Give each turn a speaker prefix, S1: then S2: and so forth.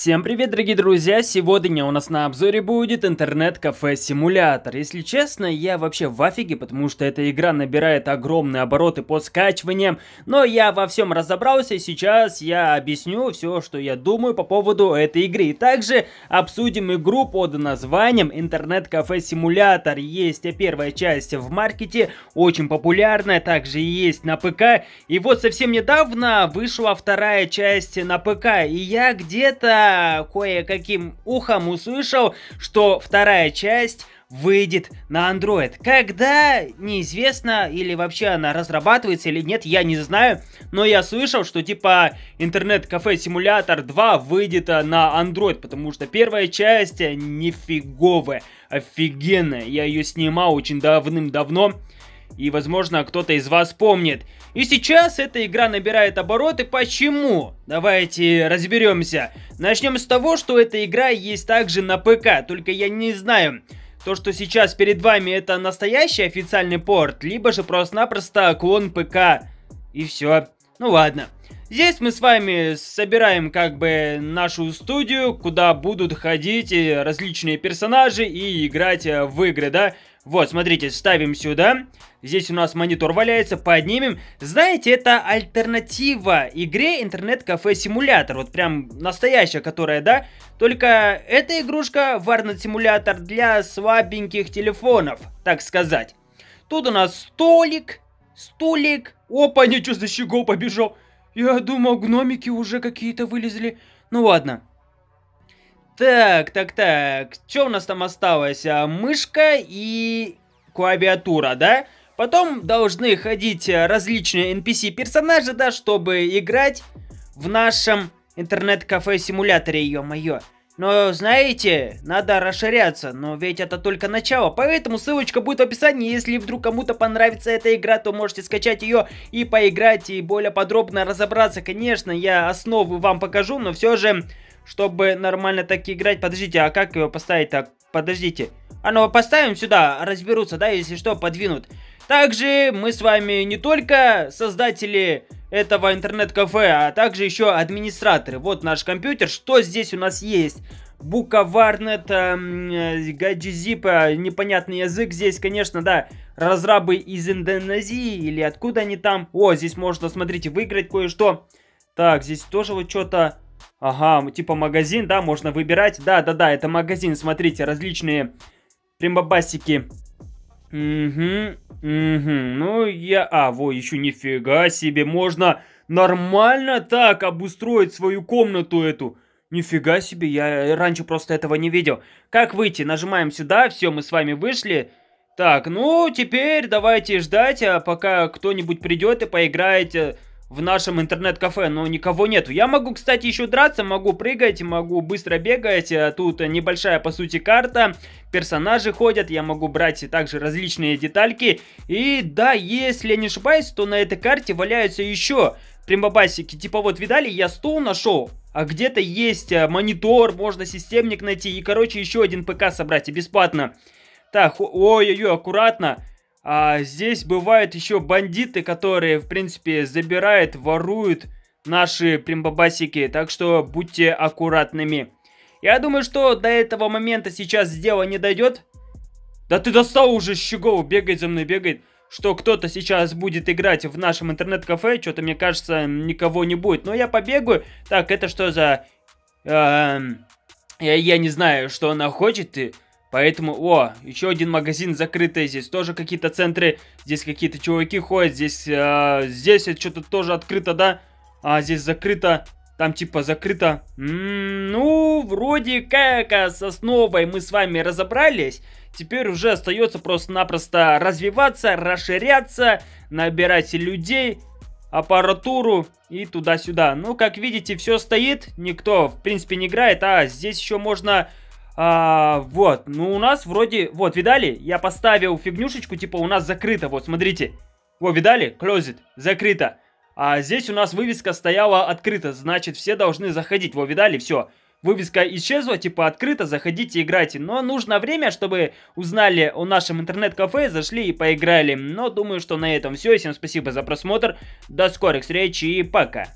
S1: Всем привет, дорогие друзья! Сегодня у нас на обзоре будет интернет-кафе-симулятор. Если честно, я вообще в афиге, потому что эта игра набирает огромные обороты по скачиваниям, но я во всем разобрался, и сейчас я объясню все, что я думаю по поводу этой игры. И также обсудим игру под названием интернет-кафе-симулятор. Есть первая часть в маркете, очень популярная, также есть на ПК. И вот совсем недавно вышла вторая часть на ПК, и я где-то кое-каким ухом услышал, что вторая часть выйдет на Android. Когда, неизвестно, или вообще она разрабатывается или нет, я не знаю. Но я слышал, что типа интернет-кафе Симулятор 2 выйдет э, на Android, потому что первая часть э, нифиговая, офигенная. Я ее снимал очень давным-давно. И, возможно, кто-то из вас помнит. И сейчас эта игра набирает обороты. Почему? Давайте разберемся. Начнем с того, что эта игра есть также на ПК, только я не знаю, то, что сейчас перед вами, это настоящий официальный порт, либо же просто-напросто клон ПК. И все. Ну ладно. Здесь мы с вами собираем как бы нашу студию, куда будут ходить э, различные персонажи и играть э, в игры, да? Вот, смотрите, ставим сюда. Здесь у нас монитор валяется, поднимем. Знаете, это альтернатива игре интернет-кафе-симулятор. Вот прям настоящая, которая, да? Только эта игрушка Warnet-симулятор для слабеньких телефонов, так сказать. Тут у нас столик, столик. Опа, ничего, за щегол побежал. Я думал, гномики уже какие-то вылезли. Ну ладно. Так, так, так. Что у нас там осталось? А Мышка и клавиатура, да? Потом должны ходить различные NPC-персонажи, да, чтобы играть в нашем интернет-кафе-симуляторе, ё-моё. Но, знаете, надо расширяться, но ведь это только начало, поэтому ссылочка будет в описании, если вдруг кому-то понравится эта игра, то можете скачать ее и поиграть, и более подробно разобраться, конечно, я основы вам покажу, но все же чтобы нормально так играть. Подождите, а как его поставить так? Подождите. А ну поставим сюда, разберутся, да, если что, подвинут. Также мы с вами не только создатели этого интернет-кафе, а также еще администраторы. Вот наш компьютер, что здесь у нас есть? Буковарнет, Варнет, эм, э, Гаджизипа, непонятный язык здесь, конечно, да, разрабы из Индонезии или откуда они там. О, здесь можно, смотрите, выиграть кое-что. Так, здесь тоже вот что-то Ага, типа магазин, да, можно выбирать. Да-да-да, это магазин, смотрите, различные прямобасики. Угу, угу, ну я... А, во, еще нифига себе, можно нормально так обустроить свою комнату эту. Нифига себе, я э, раньше просто этого не видел. Как выйти? Нажимаем сюда, все, мы с вами вышли. Так, ну, теперь давайте ждать, а пока кто-нибудь придет и поиграет э, в нашем интернет-кафе, но никого нету. Я могу, кстати, еще драться, могу прыгать, могу быстро бегать. Э, тут небольшая, по сути, карта. Персонажи ходят, я могу брать также различные детальки. И да, если я не ошибаюсь, то на этой карте валяются еще прямобасики. Типа вот, видали, я стол нашел, а где-то есть э, монитор, можно системник найти. И, короче, еще один ПК собрать бесплатно. Так, ой-ой-ой, аккуратно. А здесь бывают еще бандиты, которые, в принципе, забирают, воруют наши примбабасики. Так что будьте аккуратными. Я думаю, что до этого момента сейчас дело не дойдет. Да ты достал уже, Щегов, бегает за мной, бегает. Что кто-то сейчас будет играть в нашем интернет-кафе. Что-то, мне кажется, никого не будет. Но я побегаю. Так, это что за... Эм... Я, я не знаю, что она хочет. И... Поэтому, о, еще один магазин закрытый, здесь тоже какие-то центры, здесь какие-то чуваки ходят, здесь, а, здесь что-то тоже открыто, да? А, здесь закрыто, там типа закрыто. М -м, ну, вроде как а с основой мы с вами разобрались. Теперь уже остается просто-напросто развиваться, расширяться, набирать людей, аппаратуру и туда-сюда. Ну, как видите, все стоит, никто, в принципе, не играет, а здесь еще можно а, вот, ну у нас вроде... Вот, видали? Я поставил фигнюшечку, типа у нас закрыто, вот, смотрите. вот видали? Closed, закрыто. А здесь у нас вывеска стояла открыто, значит все должны заходить. вот видали? Все. Вывеска исчезла, типа открыто, заходите, играйте. Но нужно время, чтобы узнали о нашем интернет-кафе, зашли и поиграли. Но думаю, что на этом все. Всем спасибо за просмотр. До скорых встреч и пока.